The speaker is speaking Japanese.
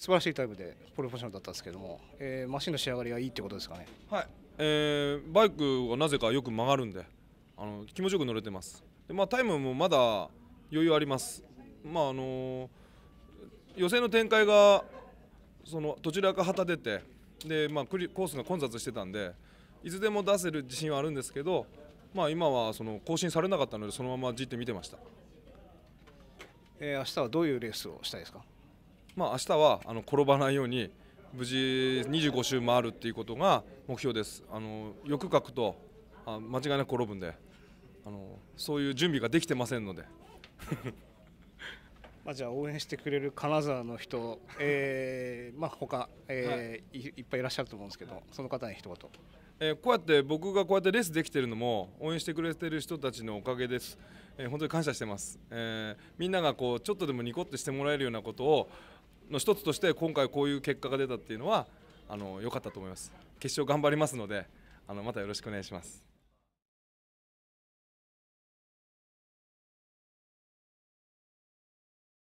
素晴らしいタイムでポルポジションだったんですけども、えー、マシンの仕上がりがいいってことですかね。はい、えー、バイクはなぜかよく曲がるんで、あの気持ちよく乗れてます。で、まあタイムもまだ余裕あります。まああのー、予選の展開がそのどちらか旗出て、でまあクリコースが混雑してたんで、いつでも出せる自信はあるんですけど、まあ今はその更新されなかったのでそのままじって見てました。えー、明日はどういうレースをしたいですか。まあ明日はあの転ばないように無事25周回るっていうことが目標です。あの欲書くとあ間違いなく転ぶんで、あのそういう準備ができてませんので。まあ、じゃあ応援してくれる金沢の人、えー、まあ他、えー、はい、いっぱいいらっしゃると思うんですけど、その方に一言。えー、こうやって僕がこうやってレースできてるのも応援してくれてる人たちのおかげです。えー、本当に感謝してます。えー、みんながこうちょっとでもニコってしてもらえるようなことをの一つとして今回こういう結果が出たっていうのはあの良かったと思います決勝頑張りますのであのまたよろしくお願いします